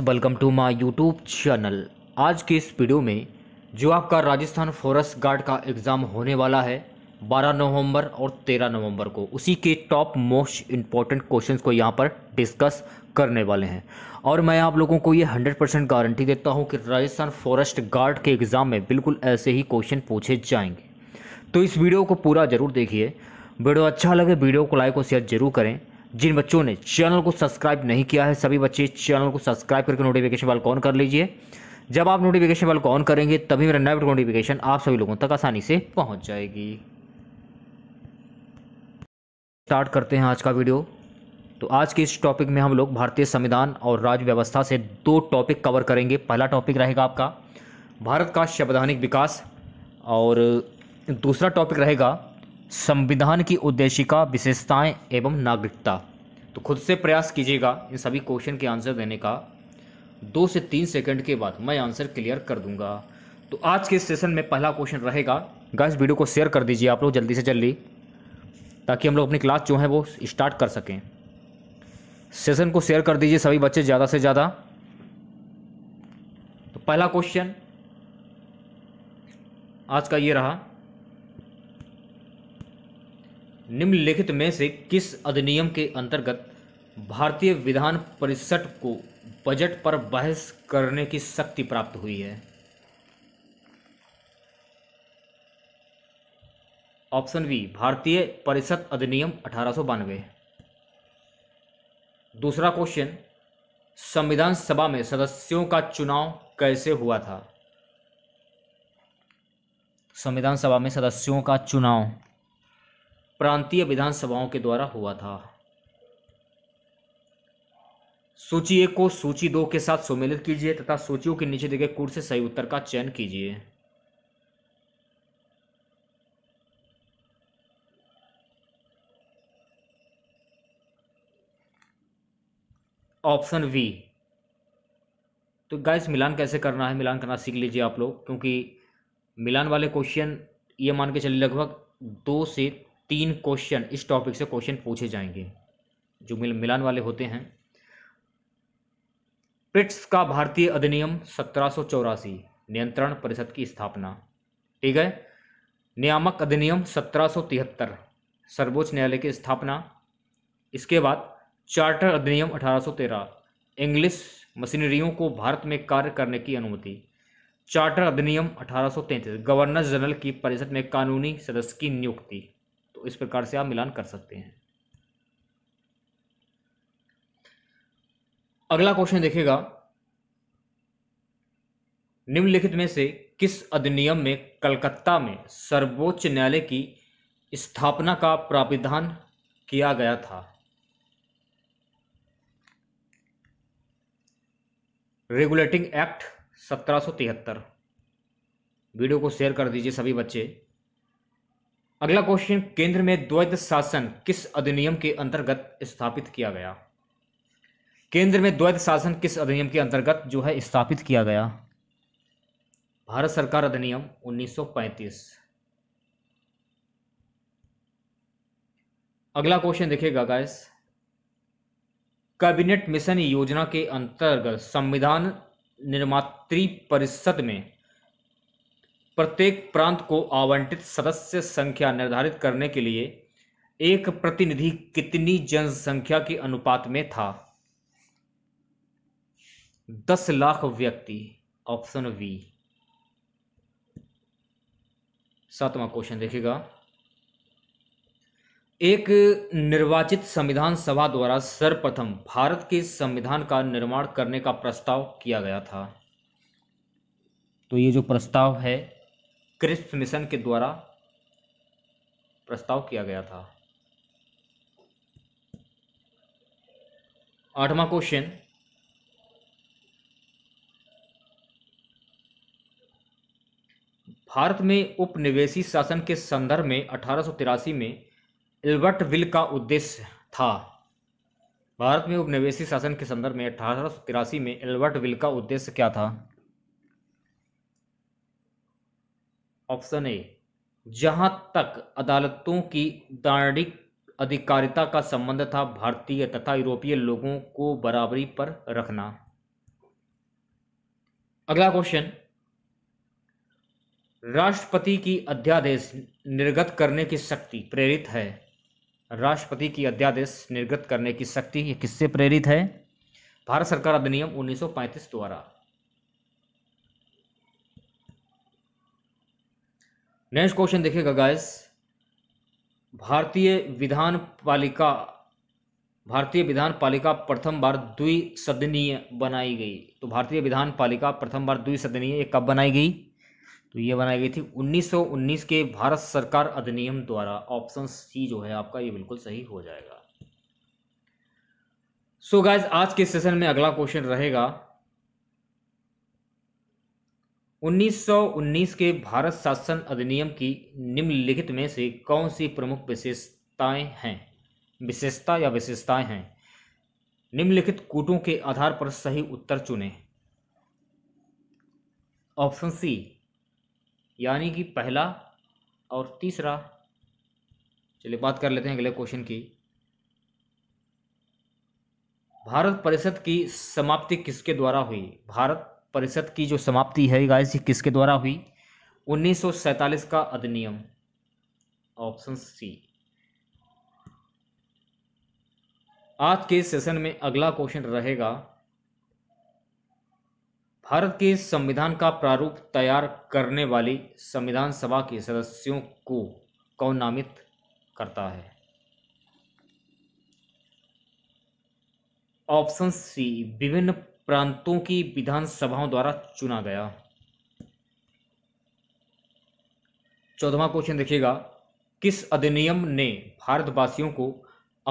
Welcome to my YouTube channel आज के इस वीडियो में जो आपका राजस्थान फॉरेस्ट गार्ड का एग्ज़ाम होने वाला है 12 नवंबर और 13 नवंबर को उसी के टॉप मोस्ट इम्पॉर्टेंट क्वेश्चंस को यहाँ पर डिस्कस करने वाले हैं और मैं आप लोगों को ये 100 परसेंट गारंटी देता हूँ कि राजस्थान फॉरेस्ट गार्ड के एग्ज़ाम में बिल्कुल ऐसे ही क्वेश्चन पूछे जाएंगे तो इस वीडियो को पूरा ज़रूर देखिए वीडियो अच्छा लगे वीडियो को लाइक और शेयर जरूर करें जिन बच्चों ने चैनल को सब्सक्राइब नहीं किया है सभी बच्चे चैनल को सब्सक्राइब करके नोटिफिकेशन वाल ऑन कर लीजिए जब आप नोटिफिकेशन वाल ऑन करेंगे तभी मेरा नया नोटिफिकेशन आप सभी लोगों तक आसानी से पहुँच जाएगी स्टार्ट करते हैं आज का वीडियो तो आज के इस टॉपिक में हम लोग भारतीय संविधान और राज्य व्यवस्था से दो टॉपिक कवर करेंगे पहला टॉपिक रहेगा आपका भारत का संवैधानिक विकास और दूसरा टॉपिक रहेगा संविधान की उद्देशिका विशेषताएं एवं नागरिकता तो खुद से प्रयास कीजिएगा इन सभी क्वेश्चन के आंसर देने का दो से तीन सेकंड के बाद मैं आंसर क्लियर कर दूंगा तो आज के सेशन में पहला क्वेश्चन रहेगा गैस वीडियो को शेयर कर दीजिए आप लोग जल्दी से जल्दी ताकि हम लोग अपनी क्लास जो है वो स्टार्ट कर सकें सेशन को शेयर कर दीजिए सभी बच्चे ज़्यादा से ज़्यादा तो पहला क्वेश्चन आज का ये रहा निम्नलिखित में से किस अधिनियम के अंतर्गत भारतीय विधान परिषद को बजट पर बहस करने की शक्ति प्राप्त हुई है ऑप्शन बी भारतीय परिषद अधिनियम अठारह दूसरा क्वेश्चन संविधान सभा में सदस्यों का चुनाव कैसे हुआ था संविधान सभा में सदस्यों का चुनाव प्रांतीय विधानसभाओं के द्वारा हुआ था सूची एक को सूची दो के साथ सम्मिलित कीजिए तथा सूचियों के नीचे दिखे कुर से सही उत्तर का चयन कीजिए ऑप्शन वी तो गाइस मिलान कैसे करना है मिलान करना सीख लीजिए आप लोग क्योंकि मिलान वाले क्वेश्चन ये मान के चलिए लगभग दो से तीन क्वेश्चन इस टॉपिक से क्वेश्चन पूछे जाएंगे जो मिल मिलान वाले होते हैं प्रिट्स का भारतीय अधिनियम सत्रह नियंत्रण परिषद की स्थापना ठीक है नियामक अधिनियम सत्रह सर्वोच्च न्यायालय की स्थापना इसके बाद चार्टर अधिनियम 1813 इंग्लिश मशीनरियों को भारत में कार्य करने की अनुमति चार्टर अधिनियम 1833 गवर्नर जनरल की परिषद में कानूनी सदस्य की नियुक्ति इस प्रकार से आप मिलान कर सकते हैं अगला क्वेश्चन देखेगा निम्नलिखित में से किस अधिनियम में कलकत्ता में सर्वोच्च न्यायालय की स्थापना का प्राविधान किया गया था रेगुलेटिंग एक्ट सत्रह वीडियो को शेयर कर दीजिए सभी बच्चे अगला क्वेश्चन केंद्र में द्वैत शासन किस अधिनियम के अंतर्गत स्थापित किया गया केंद्र में द्वैत शासन किस अधिनियम के अंतर्गत जो है स्थापित किया गया भारत सरकार अधिनियम 1935 अगला क्वेश्चन देखिएगा गाइस कैबिनेट मिशन योजना के अंतर्गत संविधान निर्मात्री परिषद में प्रत्येक प्रांत को आवंटित सदस्य संख्या निर्धारित करने के लिए एक प्रतिनिधि कितनी जनसंख्या के अनुपात में था दस लाख व्यक्ति ऑप्शन वी सातवां क्वेश्चन देखिएगा एक निर्वाचित संविधान सभा द्वारा सर्वप्रथम भारत के संविधान का निर्माण करने का प्रस्ताव किया गया था तो ये जो प्रस्ताव है क्रिस्प मिशन के द्वारा प्रस्ताव किया गया था आठवां क्वेश्चन भारत में उपनिवेशी शासन के संदर्भ में अठारह में एल्बर्ट विल का उद्देश्य था भारत में उपनिवेशी शासन के संदर्भ में अठारह में एल्बर्ट विल का उद्देश्य क्या था ऑप्शन ए जहां तक अदालतों की दाणिक अधिकारिता का संबंध था भारतीय तथा यूरोपीय लोगों को बराबरी पर रखना अगला क्वेश्चन राष्ट्रपति की अध्यादेश निर्गत करने की शक्ति प्रेरित है राष्ट्रपति की अध्यादेश निर्गत करने की शक्ति किससे प्रेरित है भारत सरकार अधिनियम 1935 द्वारा नेक्स्ट क्वेश्चन देखिएगा गाइस भारतीय विधान पालिका भारतीय विधान पालिका प्रथम बार द्विसदनीय बनाई गई तो भारतीय विधान पालिका प्रथम बार द्विसदनीय ये कब बनाई गई तो ये बनाई गई थी 1919 के भारत सरकार अधिनियम द्वारा ऑप्शन सी जो है आपका ये बिल्कुल सही हो जाएगा सो so गाइज आज के सेशन में अगला क्वेश्चन रहेगा 1919 के भारत शासन अधिनियम की निम्नलिखित में से कौन सी प्रमुख विशेषताएं हैं विशेषता या विशेषताएं हैं निम्नलिखित कूटों के आधार पर सही उत्तर चुनें ऑप्शन सी यानी कि पहला और तीसरा चलिए बात कर लेते हैं अगले क्वेश्चन की भारत परिषद की समाप्ति किसके द्वारा हुई भारत परिषद की जो समाप्ति है गाइस ये किसके द्वारा हुई 1947 का अधिनियम ऑप्शन सी आज के सेशन में अगला क्वेश्चन रहेगा भारत के संविधान का प्रारूप तैयार करने वाली संविधान सभा के सदस्यों को कौन नामित करता है ऑप्शन सी विभिन्न प्रांतों की विधानसभाओं द्वारा चुना गया चौदवा क्वेश्चन देखिएगा किस अधिनियम ने भारतवासियों को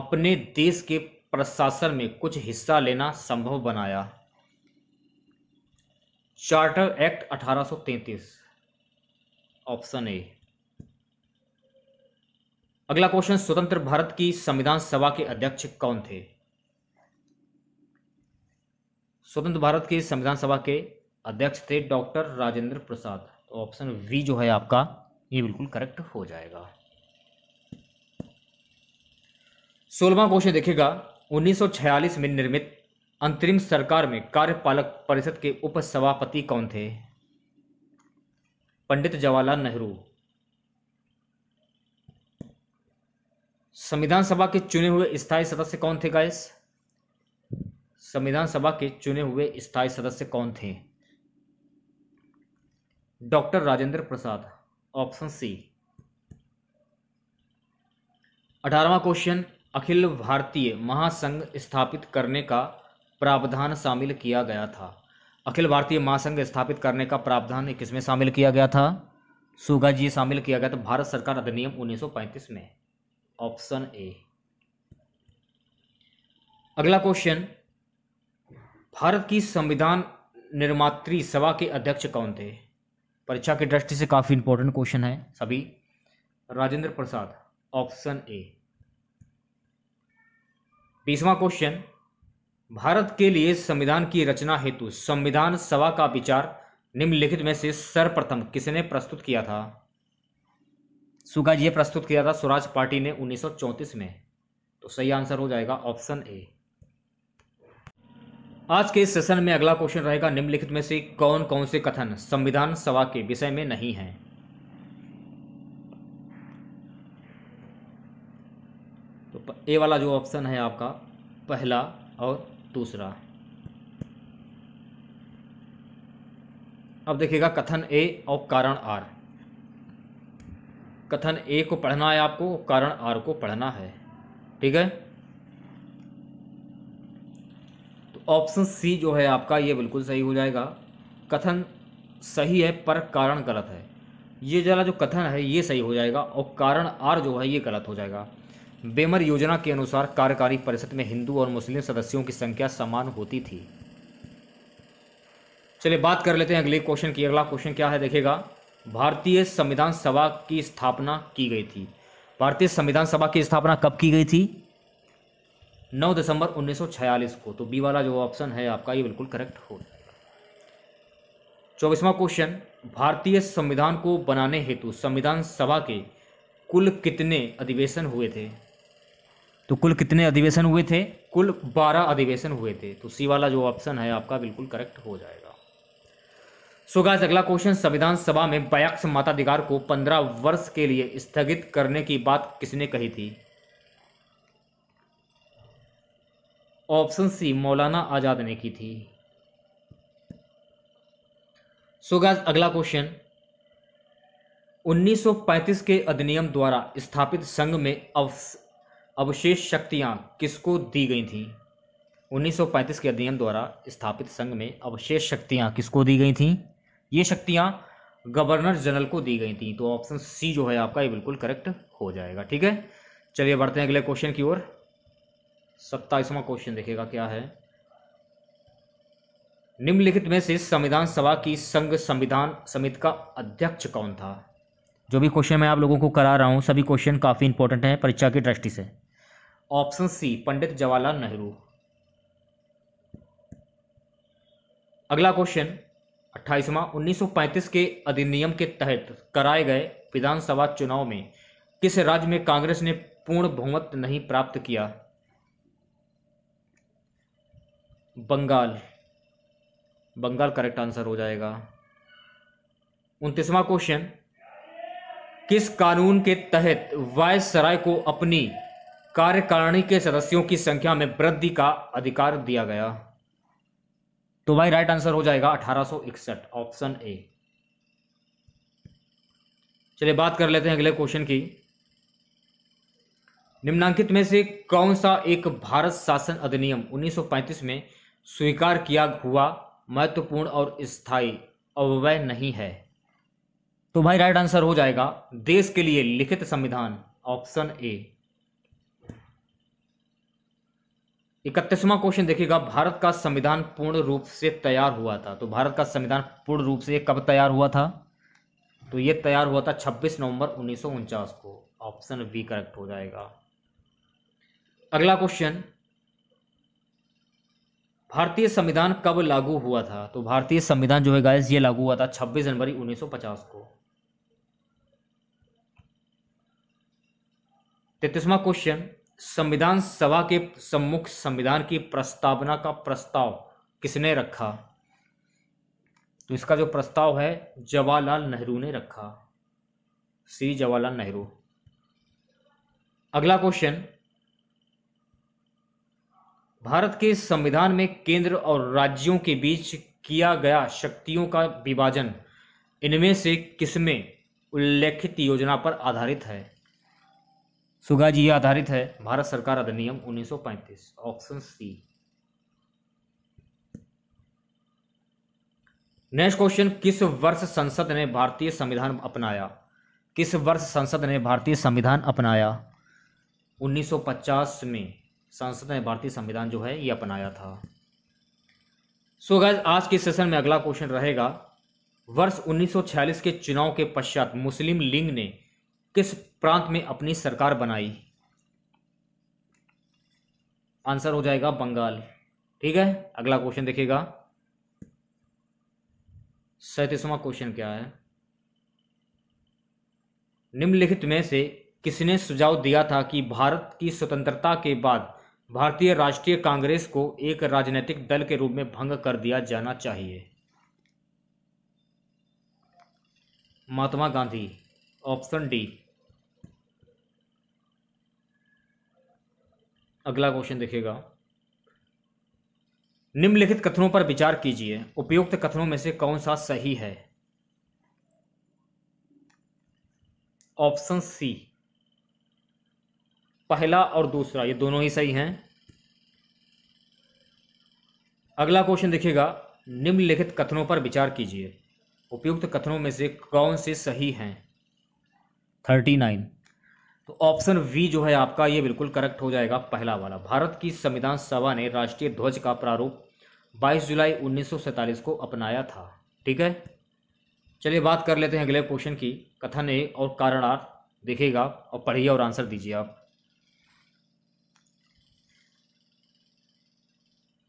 अपने देश के प्रशासन में कुछ हिस्सा लेना संभव बनाया चार्टर एक्ट 1833 ऑप्शन ए अगला क्वेश्चन स्वतंत्र भारत की संविधान सभा के अध्यक्ष कौन थे स्वतंत्र भारत के संविधान सभा के अध्यक्ष थे डॉक्टर राजेंद्र प्रसाद तो ऑप्शन वी जो है आपका ये बिल्कुल करेक्ट हो जाएगा सोलवा क्वेश्चन देखेगा 1946 में निर्मित अंतरिम सरकार में कार्यपालक परिषद के उपसभापति कौन थे पंडित जवाहरलाल नेहरू संविधान सभा के चुने हुए स्थायी सदस्य कौन थे गायस संविधान सभा के चुने हुए स्थायी सदस्य कौन थे doctor Rajendra Prasad option C अठारवा क्वेश्चन अखिल भारतीय महासंघ स्थापित करने का प्रावधान शामिल किया गया था अखिल भारतीय महासंघ स्थापित करने का प्रावधान किसमें शामिल किया गया था सुगा जी शामिल किया गया था भारत सरकार अधिनियम 1935 में ऑप्शन ए अगला क्वेश्चन भारत की संविधान निर्मात्री सभा के अध्यक्ष कौन थे परीक्षा की दृष्टि से काफ़ी इंपॉर्टेंट क्वेश्चन है सभी राजेंद्र प्रसाद ऑप्शन ए बीसवा क्वेश्चन भारत के लिए संविधान की रचना हेतु संविधान सभा का विचार निम्नलिखित में से सर्वप्रथम किसने प्रस्तुत किया था सुगा जी प्रस्तुत किया था स्वराज पार्टी ने 1934 में तो सही आंसर हो जाएगा ऑप्शन ए आज के इस सेशन में अगला क्वेश्चन रहेगा निम्नलिखित में से कौन कौन से कथन संविधान सभा के विषय में नहीं है तो ए वाला जो ऑप्शन है आपका पहला और दूसरा अब देखिएगा कथन ए और कारण आर कथन ए को पढ़ना है आपको कारण आर को पढ़ना है ठीक है ऑप्शन सी जो है आपका ये बिल्कुल सही हो जाएगा कथन सही है पर कारण गलत है ये जरा जो कथन है ये सही हो जाएगा और कारण आर जो है ये गलत हो जाएगा बेमर योजना के अनुसार कार्यकारी परिषद में हिंदू और मुस्लिम सदस्यों की संख्या समान होती थी चलिए बात कर लेते हैं अगले क्वेश्चन की अगला क्वेश्चन क्या है देखेगा भारतीय संविधान सभा की स्थापना की गई थी भारतीय संविधान सभा की स्थापना कब की गई थी नौ दिसंबर 1946 को तो बी वाला जो ऑप्शन है आपका ये बिल्कुल करेक्ट हो जाएगा चौबीसवा क्वेश्चन भारतीय संविधान को बनाने हेतु संविधान सभा के कुल कितने अधिवेशन हुए थे तो कुल कितने अधिवेशन हुए थे कुल बारह अधिवेशन हुए थे तो सी वाला जो ऑप्शन है आपका बिल्कुल करेक्ट हो जाएगा सो गाइस अगला क्वेश्चन संविधान सभा में बयाक्स मताधिकार को पंद्रह वर्ष के लिए स्थगित करने की बात किसने कही थी ऑप्शन सी मौलाना आज़ाद ने की थी सो गैस अगला क्वेश्चन 1935 के अधिनियम द्वारा स्थापित संघ में अवशेष शक्तियां किसको दी गई थीं 1935 के अधिनियम द्वारा स्थापित संघ में अवशेष शक्तियां किसको दी गई थीं ये शक्तियां गवर्नर जनरल को दी गई थी तो ऑप्शन सी जो है आपका ये बिल्कुल करेक्ट हो जाएगा ठीक है चलिए बढ़ते हैं अगले क्वेश्चन की ओर सत्ताईसवां क्वेश्चन देखेगा क्या है निम्नलिखित में से संविधान सभा की संघ संविधान समिति का अध्यक्ष कौन था जो भी क्वेश्चन मैं आप लोगों को करा रहा हूँ सभी क्वेश्चन काफ़ी इंपॉर्टेंट हैं परीक्षा की दृष्टि से ऑप्शन सी पंडित जवाहरलाल नेहरू अगला क्वेश्चन अट्ठाईसवां 1935 के अधिनियम के तहत कराए गए विधानसभा चुनाव में किस राज्य में कांग्रेस ने पूर्ण बहुमत नहीं प्राप्त किया बंगाल बंगाल करेक्ट आंसर हो जाएगा उनतीसवा क्वेश्चन किस कानून के तहत वायसराय को अपनी कार्यकारिणी के सदस्यों की संख्या में वृद्धि का अधिकार दिया गया तो भाई राइट आंसर हो जाएगा 1861 ऑप्शन ए चलिए बात कर लेते हैं अगले क्वेश्चन की निम्नांकित में से कौन सा एक भारत शासन अधिनियम 1935 में स्वीकार किया हुआ महत्वपूर्ण और स्थायी अवय नहीं है तो भाई राइट आंसर हो जाएगा देश के लिए लिखित संविधान ऑप्शन ए इकतीसवां क्वेश्चन देखिएगा भारत का संविधान पूर्ण रूप से तैयार हुआ था तो भारत का संविधान पूर्ण रूप से कब तैयार हुआ था तो यह तैयार हुआ था 26 नवंबर उन्नीस को ऑप्शन बी करेक्ट हो जाएगा अगला क्वेश्चन भारतीय संविधान कब लागू हुआ था तो भारतीय संविधान जो है गाइस ये लागू हुआ था 26 जनवरी 1950 को तैतीसवा क्वेश्चन संविधान सभा के सम्मुख संविधान की प्रस्तावना का प्रस्ताव किसने रखा तो इसका जो प्रस्ताव है जवाहरलाल नेहरू ने रखा श्री जवाहरलाल नेहरू अगला क्वेश्चन भारत के संविधान में केंद्र और राज्यों के बीच किया गया शक्तियों का विभाजन इनमें से किसमें उल्लेखित योजना पर आधारित है सुगा जी आधारित है भारत सरकार अधिनियम 1935 ऑप्शन सी नेक्स्ट क्वेश्चन किस वर्ष संसद ने भारतीय संविधान अपनाया किस वर्ष संसद ने भारतीय संविधान अपनाया 1950 में संसद ने भारतीय संविधान जो है ये अपनाया था सो गैज आज के सेशन में अगला क्वेश्चन रहेगा वर्ष 1946 के चुनाव के पश्चात मुस्लिम लीग ने किस प्रांत में अपनी सरकार बनाई आंसर हो जाएगा बंगाल ठीक है अगला क्वेश्चन देखिएगा सैतीसवा क्वेश्चन क्या है निम्नलिखित में से किसने सुझाव दिया था कि भारत की स्वतंत्रता के बाद भारतीय राष्ट्रीय कांग्रेस को एक राजनीतिक दल के रूप में भंग कर दिया जाना चाहिए महात्मा गांधी ऑप्शन डी अगला क्वेश्चन देखिएगा निम्नलिखित कथनों पर विचार कीजिए उपयुक्त कथनों में से कौन सा सही है ऑप्शन सी पहला और दूसरा ये दोनों ही सही हैं अगला क्वेश्चन देखिएगा निम्नलिखित कथनों पर विचार कीजिए उपयुक्त कथनों में से कौन से सही हैं थर्टी नाइन तो ऑप्शन वी जो है आपका ये बिल्कुल करेक्ट हो जाएगा पहला वाला भारत की संविधान सभा ने राष्ट्रीय ध्वज का प्रारूप 22 जुलाई 1947 को अपनाया था ठीक है चलिए बात कर लेते हैं अगले क्वेश्चन की कथन ए और कारणार्थ देखिएगा और पढ़िए और आंसर दीजिए आप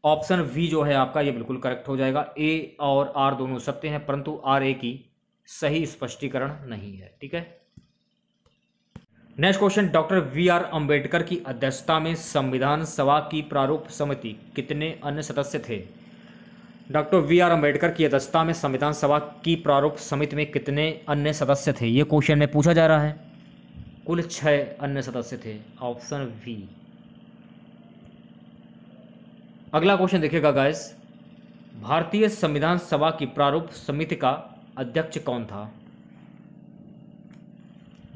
ऑप्शन वी जो है आपका ये बिल्कुल करेक्ट हो जाएगा ए और आर दोनों सत्य हैं परंतु आर ए की सही स्पष्टीकरण नहीं है ठीक है next question doctor B R Ambedkar की अध्यक्षता में संविधान सभा की प्रारूप समिति कितने अन्य सदस्य थे डॉक्टर वी आर अंबेडकर की अध्यक्षता में संविधान सभा की प्रारूप समिति में कितने अन्य सदस्य थे ये क्वेश्चन में पूछा जा रहा है कुल छः अन्य सदस्य थे ऑप्शन वी अगला क्वेश्चन देखिएगा गाइस भारतीय संविधान सभा की प्रारूप समिति का अध्यक्ष कौन था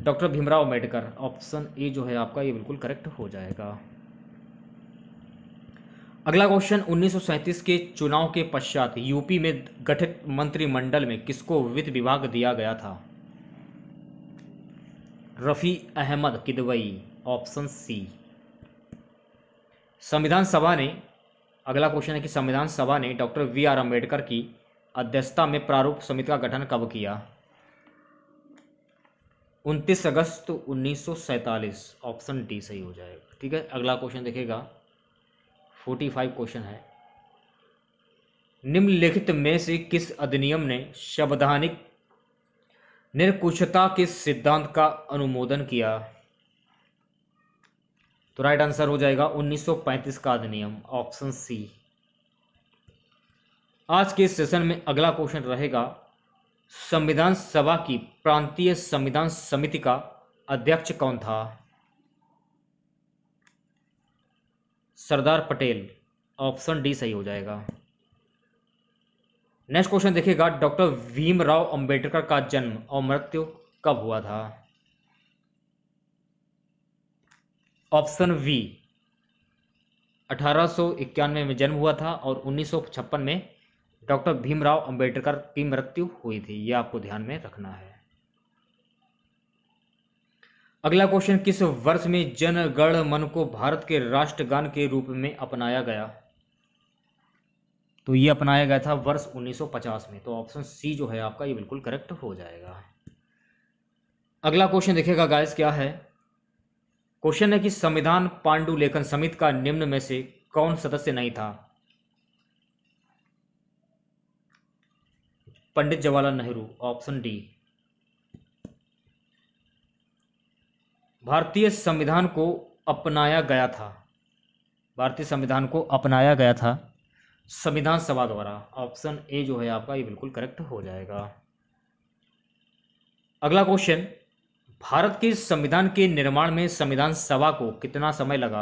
doctor Bhimrao Ambedkar option A जो है आपका ये बिल्कुल करेक्ट हो जाएगा अगला क्वेश्चन 1937 के चुनाव के पश्चात यूपी में गठित मंत्रिमंडल में किसको वित्त विभाग दिया गया था रफ़ी अहमद किदवई ऑप्शन सी संविधान सभा ने अगला क्वेश्चन है कि संविधान सभा ने डॉक्टर वी आर अम्बेडकर की अध्यक्षता में प्रारूप समिति का गठन कब किया 29 अगस्त उन्नीस ऑप्शन डी सही हो जाएगा ठीक है अगला क्वेश्चन देखेगा फोर्टी फाइव क्वेश्चन है निम्नलिखित में से किस अधिनियम ने संवैधानिक निरकुशता के सिद्धांत का अनुमोदन किया तो राइट आंसर हो जाएगा 1935 का अधिनियम ऑप्शन सी आज के सेशन में अगला क्वेश्चन रहेगा संविधान सभा की प्रांतीय संविधान समिति का अध्यक्ष कौन था सरदार पटेल ऑप्शन डी सही हो जाएगा नेक्स्ट क्वेश्चन देखिएगा डॉक्टर भीमराव अंबेडकर का जन्म और मृत्यु कब हुआ था ऑप्शन वी अठारह में जन्म हुआ था और 1956 में डॉक्टर भीमराव अंबेडकर की मृत्यु हुई थी यह आपको ध्यान में रखना है अगला क्वेश्चन किस वर्ष में जनगण मन को भारत के राष्ट्रगान के रूप में अपनाया गया तो यह अपनाया गया था वर्ष 1950 में तो ऑप्शन सी जो है आपका ये बिल्कुल करेक्ट हो जाएगा अगला क्वेश्चन देखेगा गाइस क्या है क्वेश्चन है कि संविधान पांडु लेखन समिति का निम्न में से कौन सदस्य नहीं था पंडित जवाहरलाल नेहरू ऑप्शन डी भारतीय संविधान को अपनाया गया था भारतीय संविधान को अपनाया गया था संविधान सभा द्वारा ऑप्शन ए जो है आपका ये बिल्कुल करेक्ट हो जाएगा अगला क्वेश्चन भारत के संविधान के निर्माण में संविधान सभा को कितना समय लगा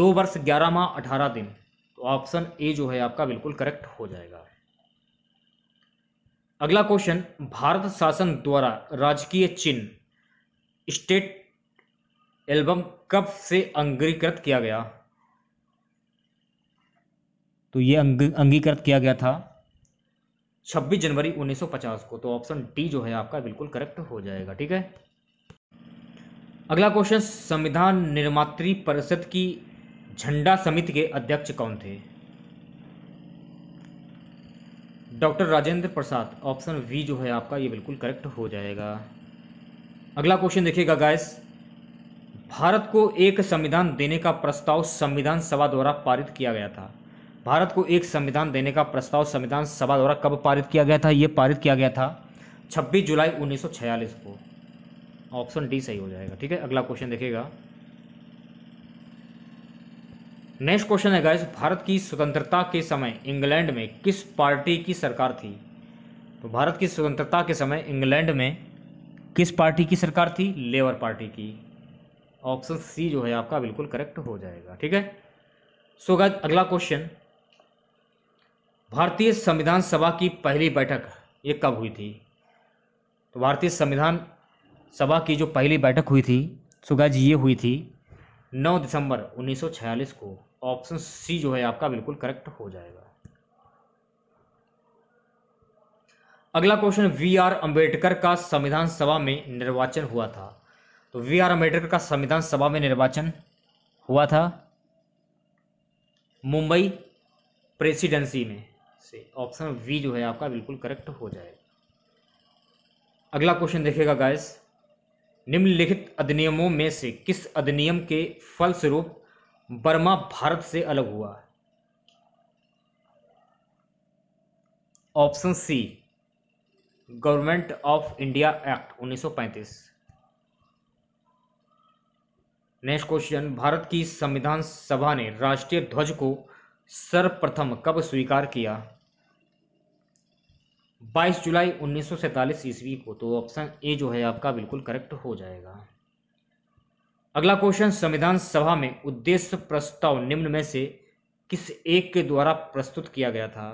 दो वर्ष ग्यारह माह अठारह दिन तो ऑप्शन ए जो है आपका बिल्कुल करेक्ट हो जाएगा अगला क्वेश्चन भारत शासन द्वारा राजकीय चिन्ह स्टेट एल्बम कब से अंगीकृत किया गया तो यह अंगीकृत किया गया था 26 जनवरी 1950 को तो ऑप्शन डी जो है आपका बिल्कुल करेक्ट हो जाएगा ठीक है अगला क्वेश्चन संविधान निर्मात्री परिषद की झंडा समिति के अध्यक्ष कौन थे doctor Rajendra Prasad option B जो है आपका ये बिल्कुल करेक्ट हो जाएगा अगला क्वेश्चन देखिएगा गायस भारत को एक संविधान देने का प्रस्ताव संविधान सभा द्वारा पारित किया गया था भारत को एक संविधान देने का प्रस्ताव संविधान सभा द्वारा कब पारित किया गया था यह पारित किया गया था 26 जुलाई 1946 को ऑप्शन डी सही हो जाएगा ठीक है अगला क्वेश्चन देखिएगा नेक्स्ट क्वेश्चन है गाइस भारत की स्वतंत्रता के समय इंग्लैंड में किस पार्टी की सरकार थी तो भारत की स्वतंत्रता के समय इंग्लैंड में किस पार्टी की सरकार थी लेबर पार्टी की ऑप्शन सी जो है आपका बिल्कुल करेक्ट हो जाएगा ठीक है सो so अगला क्वेश्चन भारतीय संविधान सभा की पहली बैठक ये कब हुई थी तो भारतीय संविधान सभा की जो पहली बैठक हुई थी जी ये हुई थी 9 दिसंबर 1946 को ऑप्शन सी जो है आपका बिल्कुल करेक्ट हो जाएगा अगला क्वेश्चन वी आर अम्बेडकर का संविधान सभा में निर्वाचन हुआ था तो वी आर अम्बेडकर का संविधान सभा में निर्वाचन हुआ था मुंबई प्रेसिडेंसी में से ऑप्शन वी जो है आपका बिल्कुल करेक्ट हो जाएगा अगला क्वेश्चन देखेगा गैस निम्नलिखित अधिनियमों में से किस अधिनियम के फलस्वरूप बर्मा भारत से अलग हुआ है option C government of India act 1935 next question Bharat की संविधान सभा ने राष्ट्रीय ध्वज को सर्वप्रथम कब स्वीकार किया बाईस जुलाई उन्नीस सौ ईस्वी को तो ऑप्शन ए जो है आपका बिल्कुल करेक्ट हो जाएगा अगला क्वेश्चन संविधान सभा में उद्देश्य प्रस्ताव निम्न में से किस एक के द्वारा प्रस्तुत किया गया था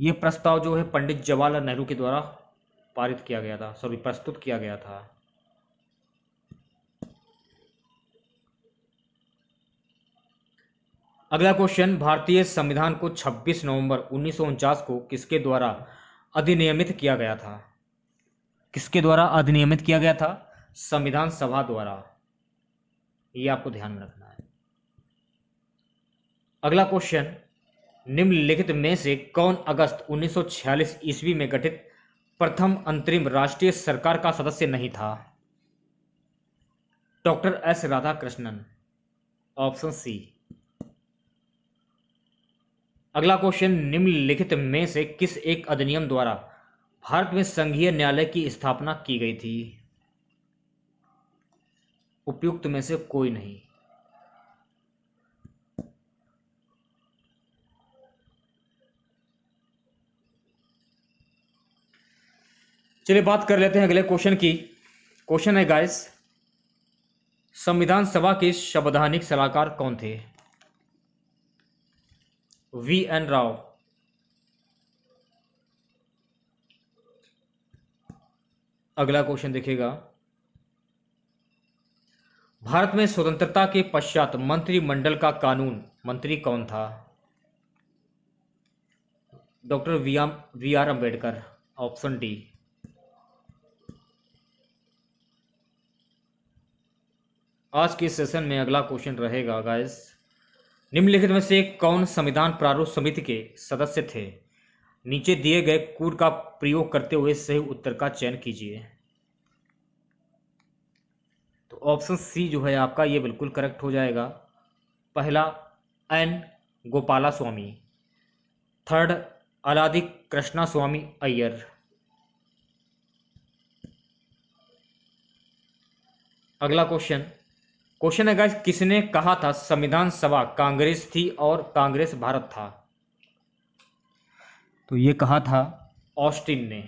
यह प्रस्ताव जो है पंडित जवाहरलाल नेहरू के द्वारा पारित किया गया था सॉरी प्रस्तुत किया गया था अगला क्वेश्चन भारतीय संविधान को 26 नवंबर उन्नीस को किसके द्वारा अधिनियमित किया गया था किसके द्वारा अधिनियमित किया गया था संविधान सभा द्वारा ये आपको ध्यान में रखना है अगला क्वेश्चन निम्नलिखित में से कौन अगस्त 1946 ईस्वी में गठित प्रथम अंतरिम राष्ट्रीय सरकार का सदस्य नहीं था doctor S Radhakrishnan option C अगला क्वेश्चन निम्नलिखित में से किस एक अधिनियम द्वारा भारत में संघीय न्यायालय की स्थापना की गई थी उपयुक्त में से कोई नहीं चलिए बात कर लेते हैं अगले क्वेश्चन की क्वेश्चन है गाइस संविधान सभा के संवैधानिक सलाहकार कौन थे वी एन राव अगला क्वेश्चन देखिएगा भारत में स्वतंत्रता के पश्चात मंत्रिमंडल का कानून मंत्री कौन था doctor B R B R Ambedkar option D आज के सेशन में अगला क्वेश्चन रहेगा गाइस निम्नलिखित में से कौन संविधान प्रारूप समिति के सदस्य थे नीचे दिए गए कूट का प्रयोग करते हुए सही उत्तर का चयन कीजिए तो ऑप्शन सी जो है आपका ये बिल्कुल करेक्ट हो जाएगा पहला N Gopalaswami third Alladi Krishnaswamy Iyer अगला क्वेश्चन क्वेश्चन है गाइस किसने कहा था संविधान सभा कांग्रेस थी और कांग्रेस भारत था तो ये कहा था ऑस्टिन ने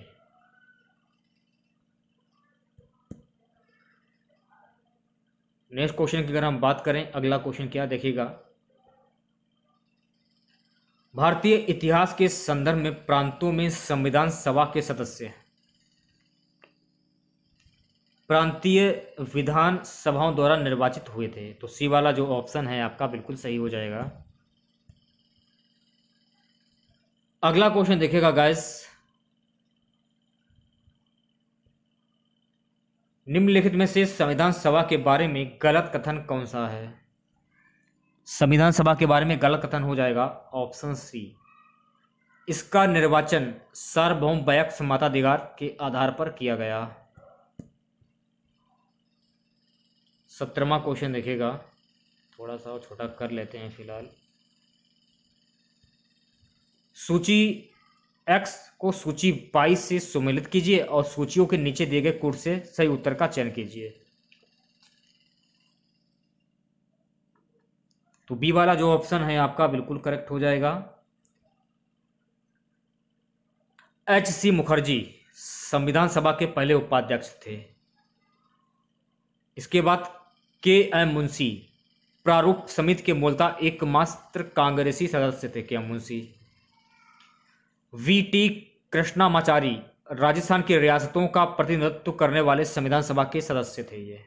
नेक्स्ट क्वेश्चन की अगर हम बात करें अगला क्वेश्चन क्या देखिएगा भारतीय इतिहास के संदर्भ में प्रांतों में संविधान सभा के सदस्य हैं प्रांतीय विधान सभाओं द्वारा निर्वाचित हुए थे तो सी वाला जो ऑप्शन है आपका बिल्कुल सही हो जाएगा अगला क्वेश्चन देखेगा गाइस निम्नलिखित में से संविधान सभा के बारे में गलत कथन कौन सा है संविधान सभा के बारे में गलत कथन हो जाएगा ऑप्शन सी इसका निर्वाचन सार्वभौम बयक समाताधिकार के आधार पर किया गया सत्रहवा क्वेश्चन देखेगा थोड़ा सा छोटा कर लेते हैं फिलहाल सूची एक्स को सूची बाईस से सुमिलित कीजिए और सूचियों के नीचे दिए गए कुट से सही उत्तर का चयन कीजिए तो बी वाला जो ऑप्शन है आपका बिल्कुल करेक्ट हो जाएगा एच सी मुखर्जी संविधान सभा के पहले उपाध्यक्ष थे इसके बाद के एम मुंशी प्रारूप समिति के मूलता एकमात्र कांग्रेसी सदस्य थे के M Munshi we T कृष्णामाचारी Rajasthan की रियासतों का प्रतिनिधित्व करने वाले संविधान सभा के सदस्य थे ये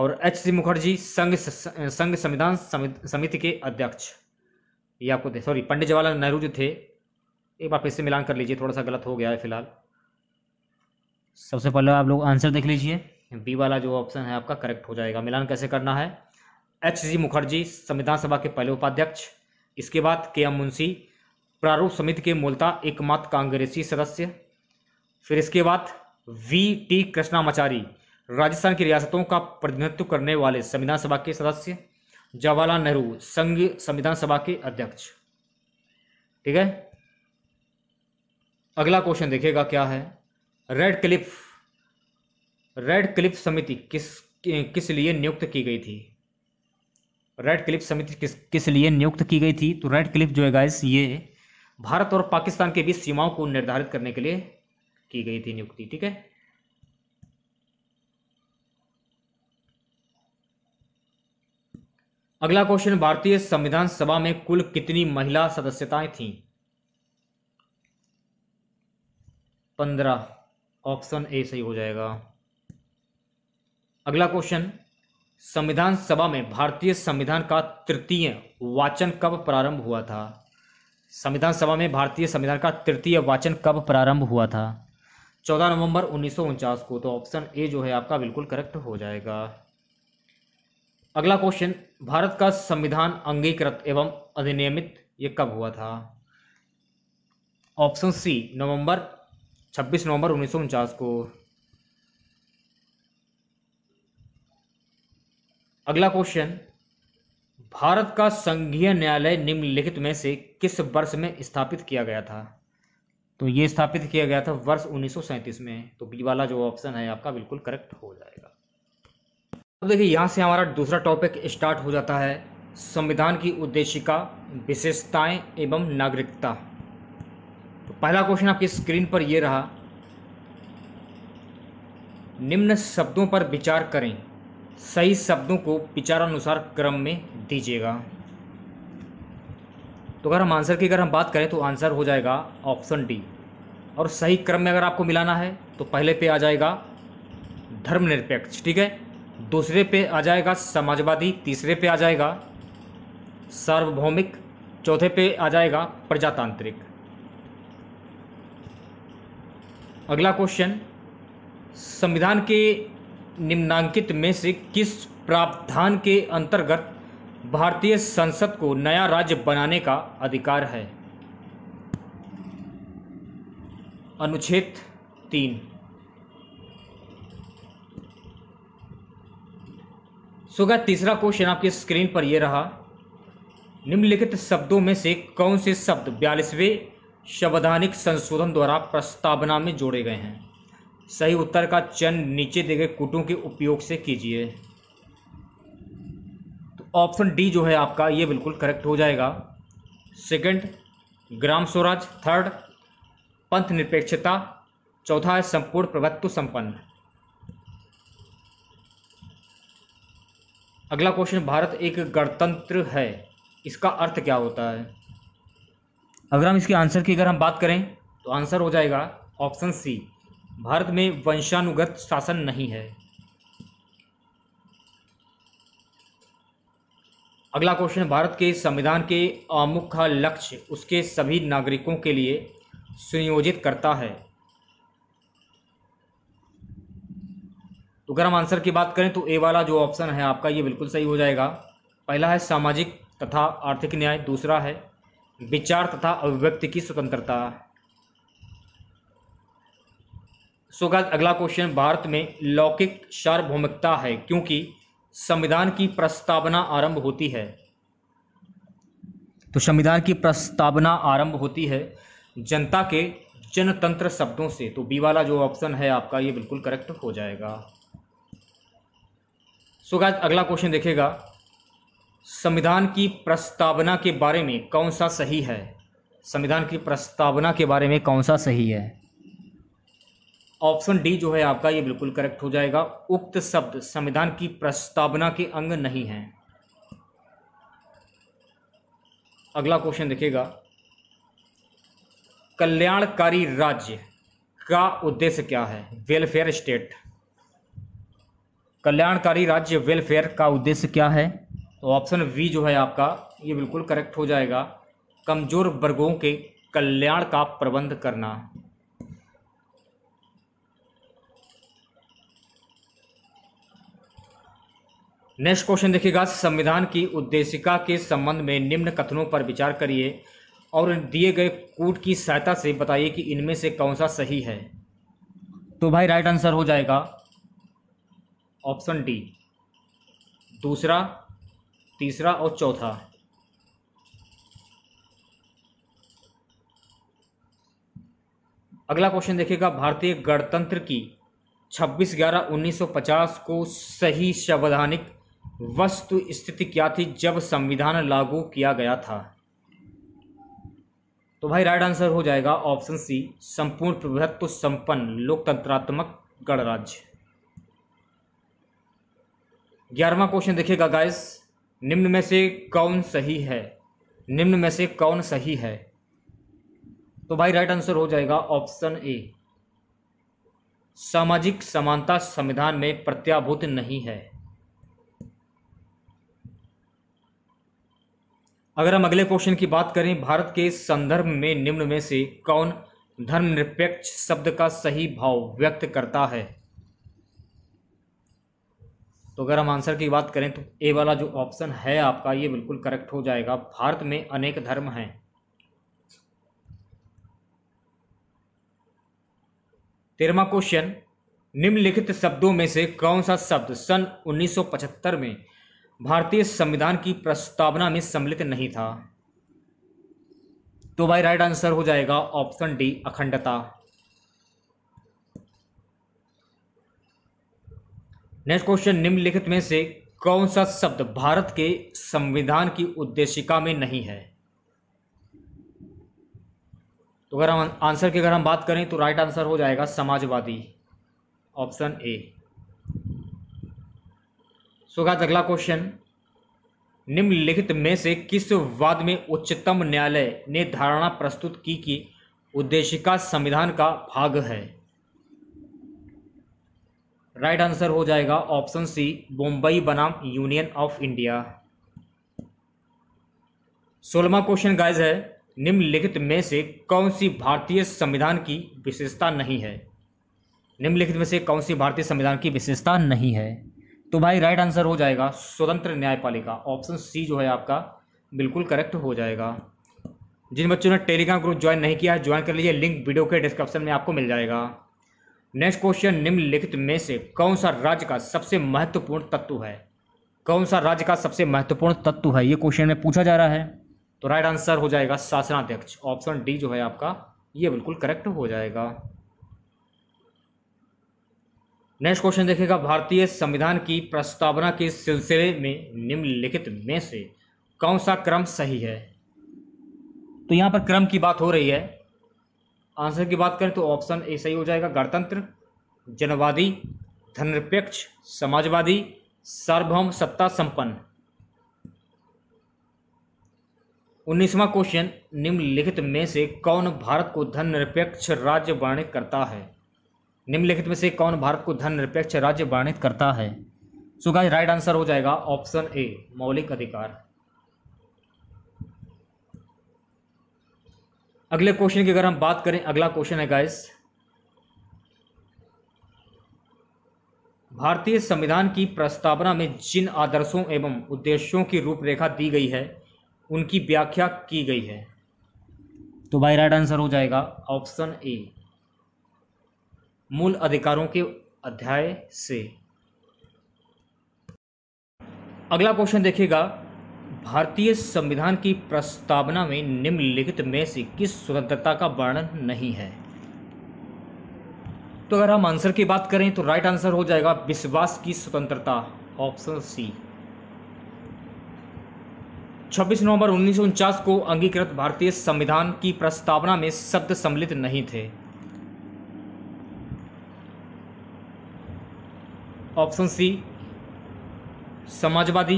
और एच सी मुखर्जी संघ संघ संविधान समिति के अध्यक्ष ये आपको थे सॉरी पंडित जवाहरलाल नेहरू जो थे एक बार फिर से मिलान कर लीजिए थोड़ा सा गलत हो गया है फिलहाल सबसे पहले आप लोग आंसर देख लीजिए बी वाला जो ऑप्शन है आपका करेक्ट हो जाएगा मिलान कैसे करना है एच जी मुखर्जी संविधान सभा के पहले उपाध्यक्ष इसके बाद के एम मुंशी प्रारूप समिति के मूलता एकमात्र कांग्रेसी सदस्य फिर इसके बाद वी टी कृष्णामाचारी राजस्थान की रियासतों का प्रतिनिधित्व करने वाले संविधान सभा के सदस्य जवाहरलाल नेहरू संघ संविधान सभा के अध्यक्ष ठीक है अगला क्वेश्चन देखिएगा क्या है रेड क्लिफ रेड क्लिप समिति किस किस लिए नियुक्त की गई थी रेड क्लिप समिति किस किस लिए नियुक्त की गई थी तो रेड क्लिप जो है गाइस ये भारत और पाकिस्तान के बीच सीमाओं को निर्धारित करने के लिए की गई थी नियुक्ति ठीक है अगला क्वेश्चन भारतीय संविधान सभा में कुल कितनी महिला सदस्यताएं थीं पंद्रह ऑप्शन ए सही हो जाएगा अगला क्वेश्चन संविधान सभा में भारतीय संविधान का तृतीय वाचन कब प्रारंभ हुआ था संविधान सभा में भारतीय संविधान का तृतीय वाचन कब प्रारंभ हुआ था चौदह नवंबर उन्नीस को तो ऑप्शन ए जो है आपका बिल्कुल करेक्ट हो जाएगा अगला क्वेश्चन भारत का संविधान अंगीकृत एवं अधिनियमित ये कब हुआ था ऑप्शन सी नवंबर 26 नवंबर उन्नीस को अगला क्वेश्चन भारत का संघीय न्यायालय निम्नलिखित में से किस वर्ष में स्थापित किया गया था तो ये स्थापित किया गया था वर्ष उन्नीस में तो बी वाला जो ऑप्शन है आपका बिल्कुल करेक्ट हो जाएगा अब देखिए यहाँ से हमारा दूसरा टॉपिक स्टार्ट हो जाता है संविधान की उद्देशिका विशेषताएं एवं नागरिकता तो पहला क्वेश्चन आपकी स्क्रीन पर यह रहा निम्न शब्दों पर विचार करें सही शब्दों को विचारानुसार क्रम में दीजिएगा तो अगर हम आंसर की अगर हम बात करें तो आंसर हो जाएगा ऑप्शन डी और सही क्रम में अगर आपको मिलाना है तो पहले पे आ जाएगा धर्मनिरपेक्ष ठीक है दूसरे पे आ जाएगा समाजवादी तीसरे पे आ जाएगा सार्वभौमिक चौथे पे आ जाएगा प्रजातांत्रिक अगला क्वेश्चन संविधान के निम्नांकित में से किस प्रावधान के अंतर्गत भारतीय संसद को नया राज्य बनाने का अधिकार है अनुच्छेद तीन सुगा तीसरा क्वेश्चन आपके स्क्रीन पर यह रहा निम्नलिखित शब्दों में से कौन से शब्द बयालीसवें संवैधानिक संशोधन द्वारा प्रस्तावना में जोड़े गए हैं सही उत्तर का चयन नीचे दिए गए कुटों के उपयोग से कीजिए तो ऑप्शन डी जो है आपका ये बिल्कुल करेक्ट हो जाएगा सेकंड ग्राम स्वराज थर्ड पंथ निरपेक्षता चौथा है संपूर्ण प्रभुत्व संपन्न अगला क्वेश्चन भारत एक गणतंत्र है इसका अर्थ क्या होता है अगर हम इसके आंसर की अगर हम बात करें तो आंसर हो जाएगा ऑप्शन सी भारत में वंशानुगत शासन नहीं है अगला क्वेश्चन भारत के संविधान के मुख्य लक्ष्य उसके सभी नागरिकों के लिए सुनियोजित करता है तो अगर हम आंसर की बात करें तो ए वाला जो ऑप्शन है आपका ये बिल्कुल सही हो जाएगा पहला है सामाजिक तथा आर्थिक न्याय दूसरा है विचार तथा अभिव्यक्ति की स्वतंत्रता सो अगला क्वेश्चन भारत में लौकिक सार्वभौमिकता है क्योंकि संविधान की प्रस्तावना आरंभ होती है तो संविधान की प्रस्तावना आरंभ होती है जनता के जनतंत्र शब्दों से तो बी वाला जो ऑप्शन है आपका ये बिल्कुल करेक्ट हो जाएगा सो अगला क्वेश्चन देखेगा संविधान की प्रस्तावना के बारे में कौन सा सही है संविधान की प्रस्तावना के बारे में कौन सा सही है ऑप्शन डी जो है आपका ये बिल्कुल करेक्ट हो जाएगा उक्त शब्द संविधान की प्रस्तावना के अंग नहीं है अगला क्वेश्चन देखिएगा कल्याणकारी राज्य का उद्देश्य क्या है वेलफेयर स्टेट कल्याणकारी राज्य वेलफेयर का उद्देश्य क्या है तो ऑप्शन वी जो है आपका ये बिल्कुल करेक्ट हो जाएगा कमज़ोर वर्गों के कल्याण का प्रबंध करना नेक्स्ट क्वेश्चन देखिएगा संविधान की उद्देशिका के संबंध में निम्न कथनों पर विचार करिए और दिए गए कूट की सहायता से बताइए कि इनमें से कौन सा सही है तो भाई राइट आंसर हो जाएगा ऑप्शन डी दूसरा तीसरा और चौथा अगला क्वेश्चन देखिएगा भारतीय गणतंत्र की 26 ग्यारह 1950 को सही संवैधानिक वस्तु स्थिति क्या थी जब संविधान लागू किया गया था तो भाई राइट आंसर हो जाएगा ऑप्शन सी संपूर्ण प्रभुत्व संपन्न लोकतंत्रात्मक गणराज्य ग्यारहवा क्वेश्चन देखिएगा गाइस निम्न में से कौन सही है निम्न में से कौन सही है तो भाई राइट आंसर हो जाएगा ऑप्शन ए सामाजिक समानता संविधान में प्रत्याभूत नहीं है अगर हम अगले क्वेश्चन की बात करें भारत के संदर्भ में निम्न में से कौन धर्मनिरपेक्ष शब्द का सही भाव व्यक्त करता है तो अगर हम आंसर की बात करें तो ए वाला जो ऑप्शन है आपका ये बिल्कुल करेक्ट हो जाएगा भारत में अनेक धर्म हैं तेरहवा क्वेश्चन निम्नलिखित शब्दों में से कौन सा शब्द सन 1975 में भारतीय संविधान की प्रस्तावना में सम्मिलित नहीं था तो भाई राइट आंसर हो जाएगा ऑप्शन डी अखंडता नेक्स्ट क्वेश्चन निम्नलिखित में से कौन सा शब्द भारत के संविधान की उद्देशिका में नहीं है तो अगर हम आंसर की अगर हम बात करें तो राइट आंसर हो जाएगा समाजवादी ऑप्शन ए सो अगला क्वेश्चन निम्नलिखित में से किस वाद में उच्चतम न्यायालय ने धारणा प्रस्तुत की कि उद्देशिका संविधान का भाग है राइट right आंसर हो जाएगा ऑप्शन सी बोम्बई बनाम यूनियन ऑफ इंडिया सोलहवा क्वेश्चन गाइज है निम्नलिखित में से कौन सी भारतीय संविधान की विशेषता नहीं है निम्नलिखित में से कौन सी भारतीय संविधान की विशेषता नहीं है तो भाई राइट आंसर हो जाएगा स्वतंत्र न्यायपालिका ऑप्शन सी जो है आपका बिल्कुल करेक्ट हो जाएगा जिन बच्चों ने टेलीग्राम ग्रुप ज्वाइन नहीं किया है ज्वाइन कर लीजिए लिंक वीडियो के डिस्क्रिप्शन में आपको मिल जाएगा नेक्स्ट क्वेश्चन निम्नलिखित में से कौन सा राज्य का सबसे महत्वपूर्ण तत्व है कौन सा राज्य का सबसे महत्वपूर्ण तत्व है ये क्वेश्चन में पूछा जा रहा है तो राइट आंसर हो जाएगा शासनाध्यक्ष ऑप्शन डी जो है आपका ये बिल्कुल करेक्ट हो जाएगा नेक्स्ट क्वेश्चन देखेगा भारतीय संविधान की प्रस्तावना के सिलसिले में निम्नलिखित में से कौन सा क्रम सही है तो यहाँ पर क्रम की बात हो रही है आंसर की बात करें तो ऑप्शन ए सही हो जाएगा गणतंत्र जनवादी धननिरपेक्ष समाजवादी सार्वभौम सत्ता संपन्न उन्नीसवा क्वेश्चन निम्नलिखित में से कौन भारत को धन निरपेक्ष राज्य वर्णित करता है निम्नलिखित में से कौन भारत को धन निरपेक्ष राज्य वर्णित करता है सो गाइस राइट आंसर हो जाएगा ऑप्शन ए मौलिक अधिकार अगले क्वेश्चन की अगर हम बात करें अगला क्वेश्चन है गाइस भारतीय संविधान की प्रस्तावना में जिन आदर्शों एवं उद्देश्यों की रूपरेखा दी गई है उनकी व्याख्या की गई है तो भाई राइट आंसर हो जाएगा ऑप्शन ए मूल अधिकारों के अध्याय से अगला क्वेश्चन देखिएगा भारतीय संविधान की प्रस्तावना में निम्नलिखित में से किस स्वतंत्रता का वर्णन नहीं है तो अगर हम आंसर की बात करें तो राइट आंसर हो जाएगा विश्वास की स्वतंत्रता ऑप्शन सी 26 नवंबर उन्नीस को अंगीकृत भारतीय संविधान की प्रस्तावना में शब्द सम्मिलित नहीं थे ऑप्शन सी समाजवादी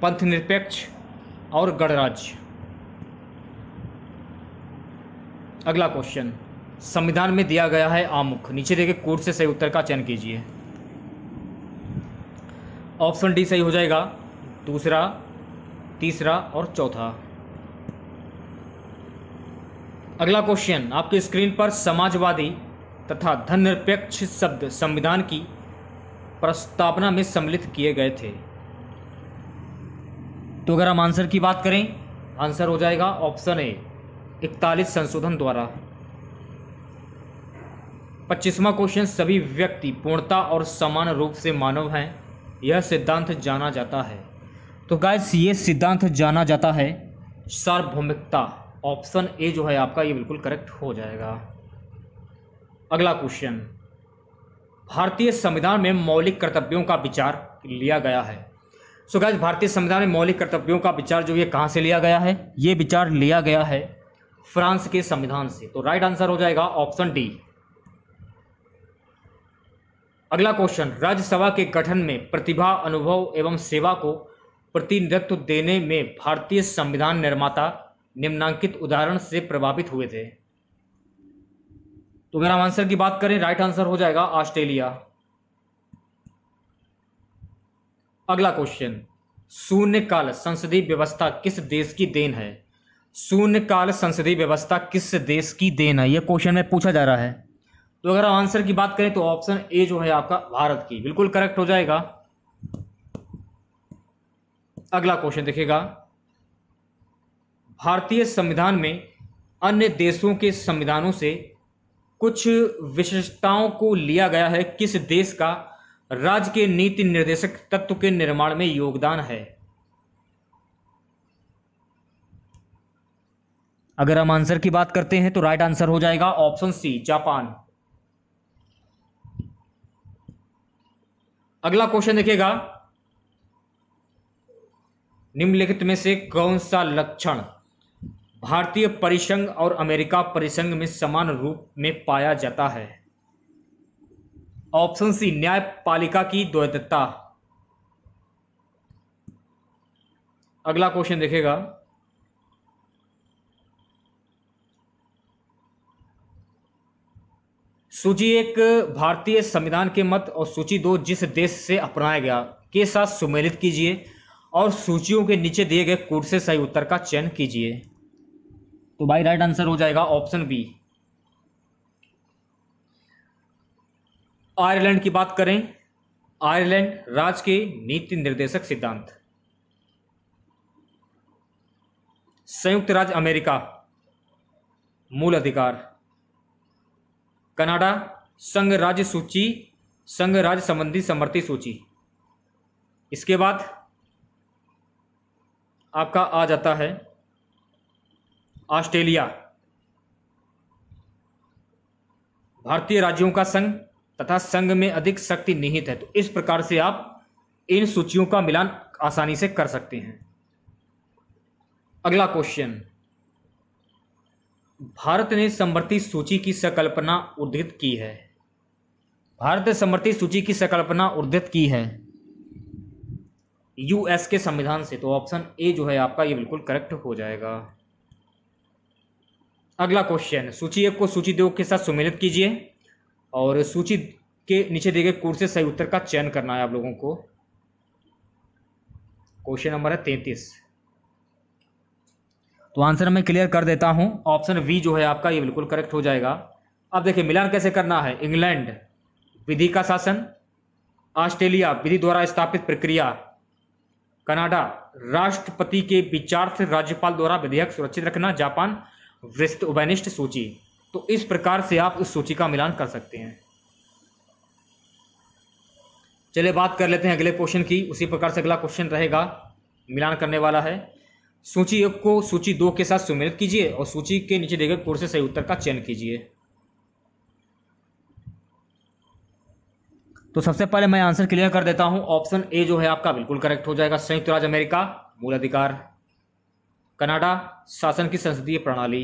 पंथ निरपेक्ष और गणराज्य अगला क्वेश्चन संविधान में दिया गया है आमुख नीचे देखे कोर्ट से सही उत्तर का चयन कीजिए ऑप्शन डी सही हो जाएगा दूसरा तीसरा और चौथा अगला क्वेश्चन आपके स्क्रीन पर समाजवादी तथा धन निरपेक्ष शब्द संविधान की प्रस्तावना में सम्मिलित किए गए थे तो अगर हम आंसर की बात करें आंसर हो जाएगा ऑप्शन ए इकतालीस संशोधन द्वारा पच्चीसवा क्वेश्चन सभी व्यक्ति पूर्णता और समान रूप से मानव हैं यह सिद्धांत जाना जाता है तो गाइस ये सिद्धांत जाना जाता है सार्वभौमिकता ऑप्शन ए जो है आपका ये बिल्कुल करेक्ट हो जाएगा अगला क्वेश्चन भारतीय संविधान में मौलिक कर्तव्यों का विचार लिया गया है सो गैज भारतीय संविधान में मौलिक कर्तव्यों का विचार जो ये कहाँ से लिया गया है ये विचार लिया गया है फ्रांस के संविधान से तो राइट आंसर हो जाएगा ऑप्शन डी अगला क्वेश्चन राज्यसभा के गठन में प्रतिभा अनुभव एवं सेवा को प्रतिनिधित्व देने में भारतीय संविधान निर्माता निम्नांकित उदाहरण से प्रभावित हुए थे तो अगर हम आंसर की बात करें राइट आंसर हो जाएगा ऑस्ट्रेलिया अगला क्वेश्चन शून्यकाल संसदीय व्यवस्था किस देश की देन है शून्यकाल संसदीय व्यवस्था किस देश की देन है यह क्वेश्चन में पूछा जा रहा है तो अगर हम आंसर की बात करें तो ऑप्शन ए जो है आपका भारत की बिल्कुल करेक्ट हो जाएगा अगला क्वेश्चन देखिएगा भारतीय संविधान में अन्य देशों के संविधानों से कुछ विशेषताओं को लिया गया है किस देश का राज्य के नीति निर्देशक तत्व के निर्माण में योगदान है अगर हम आंसर की बात करते हैं तो राइट आंसर हो जाएगा ऑप्शन सी जापान अगला क्वेश्चन देखिएगा निम्नलिखित में से कौन सा लक्षण भारतीय परिसंघ और अमेरिका परिसंघ में समान रूप में पाया जाता है ऑप्शन सी न्यायपालिका की द्वैतता अगला क्वेश्चन देखेगा सूची एक भारतीय संविधान के मत और सूची दो जिस देश से अपनाया गया के साथ सुमेलित कीजिए और सूचियों के नीचे दिए गए कोड से सही उत्तर का चयन कीजिए तो भाई राइट आंसर हो जाएगा ऑप्शन बी आयरलैंड की बात करें आयरलैंड राज के नीति निर्देशक सिद्धांत संयुक्त राज्य अमेरिका मूल अधिकार कनाडा संघ राज्य सूची संघ राज्य संबंधी समर्थी सूची इसके बाद आपका आ जाता है ऑस्ट्रेलिया भारतीय राज्यों का संघ तथा संघ में अधिक शक्ति निहित है तो इस प्रकार से आप इन सूचियों का मिलान आसानी से कर सकते हैं अगला क्वेश्चन भारत ने समर्थित सूची की संकल्पना उद्धित की है भारत ने समवर्ती सूची की संकल्पना उद्धित की है यूएस के संविधान से तो ऑप्शन ए जो है आपका ये बिल्कुल करेक्ट हो जाएगा अगला क्वेश्चन सूची एक को सूची दो के साथ सुमेलित कीजिए और सूची के नीचे दिए गए कोर्स से सही उत्तर का चयन करना है आप लोगों को क्वेश्चन नंबर है तैतीस तो आंसर मैं क्लियर कर देता हूं ऑप्शन वी जो है आपका ये बिल्कुल करेक्ट हो जाएगा अब देखिए मिलान कैसे करना है इंग्लैंड विधि का शासन ऑस्ट्रेलिया विधि द्वारा स्थापित प्रक्रिया कनाडा राष्ट्रपति के विचार से राज्यपाल द्वारा विधेयक सुरक्षित रखना जापान वृस्त उभयनिष्ठ सूची तो इस प्रकार से आप उस सूची का मिलान कर सकते हैं चलिए बात कर लेते हैं अगले क्वेश्चन की उसी प्रकार से अगला क्वेश्चन रहेगा मिलान करने वाला है सूची एक को सूची दो के साथ सुमेलित कीजिए और सूची के नीचे देखकर कोर से सही उत्तर का चयन कीजिए तो सबसे पहले मैं आंसर क्लियर कर देता हूं ऑप्शन ए जो है आपका बिल्कुल करेक्ट हो जाएगा संयुक्त राज्य अमेरिका मूल अधिकार कनाडा शासन की संसदीय प्रणाली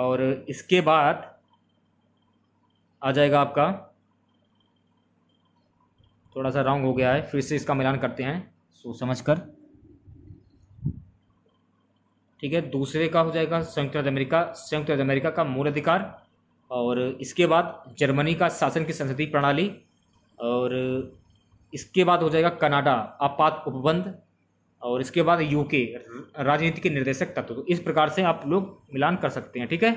और इसके बाद आ जाएगा आपका थोड़ा सा रॉन्ग हो गया है फिर से इसका मिलान करते हैं सोच समझ कर ठीक है दूसरे का हो जाएगा संयुक्त राज्य अमेरिका संयुक्त राज्य अमेरिका का मूल अधिकार और इसके बाद जर्मनी का शासन की संसदीय प्रणाली और इसके बाद हो जाएगा कनाडा आपात उपबंध और इसके बाद यूके हम्म। राजनीति के निर्देशक तत्व तो इस प्रकार से आप लोग मिलान कर सकते हैं ठीक है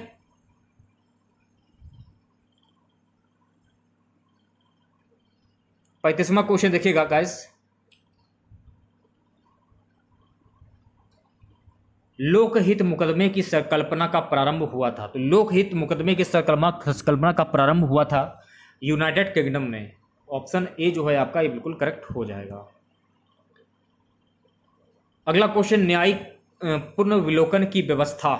पैंतीसवा क्वेश्चन देखिएगा गाइस लोकहित मुकदमे की संकल्पना का प्रारंभ हुआ था तो लोकहित मुकदमे की संकल्पना का प्रारंभ हुआ था यूनाइटेड किंगडम में ऑप्शन ए जो है आपका ये बिल्कुल करेक्ट हो जाएगा अगला क्वेश्चन न्यायिक पुनर्विलोकन की व्यवस्था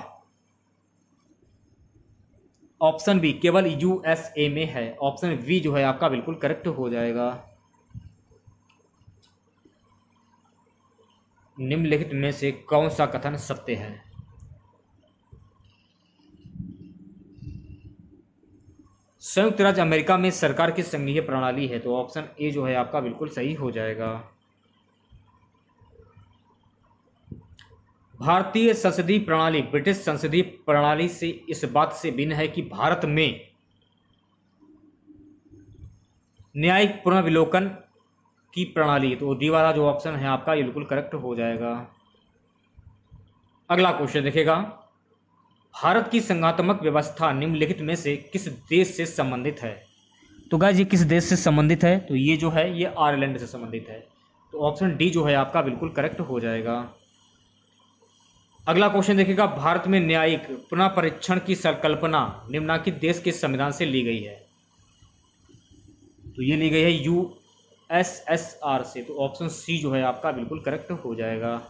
ऑप्शन बी केवल यूएसए में है ऑप्शन बी जो है आपका बिल्कुल करेक्ट हो जाएगा निम्नलिखित में से कौन सा कथन सत्य है संयुक्त राज्य अमेरिका में सरकार की संघीय प्रणाली है तो ऑप्शन ए जो है आपका बिल्कुल सही हो जाएगा भारतीय संसदीय प्रणाली ब्रिटिश संसदीय प्रणाली से इस बात से भिन्न है कि भारत में न्यायिक पुनर्विलोकन की प्रणाली तो दी वाला जो ऑप्शन है आपका ये बिल्कुल करेक्ट हो जाएगा अगला क्वेश्चन देखेगा भारत की संघात्मक व्यवस्था निम्नलिखित में से किस देश से संबंधित है तो गाय ये किस देश से संबंधित है तो ये जो है ये आयरलैंड से संबंधित है तो ऑप्शन डी जो है आपका बिल्कुल करेक्ट हो जाएगा अगला क्वेश्चन देखिएगा भारत में न्यायिक पुनः परीक्षण की संकल्पना निम्नांकित देश के संविधान से ली गई है तो ये ली गई है यू एस एस आर से तो ऑप्शन सी जो है आपका बिल्कुल करेक्ट हो जाएगा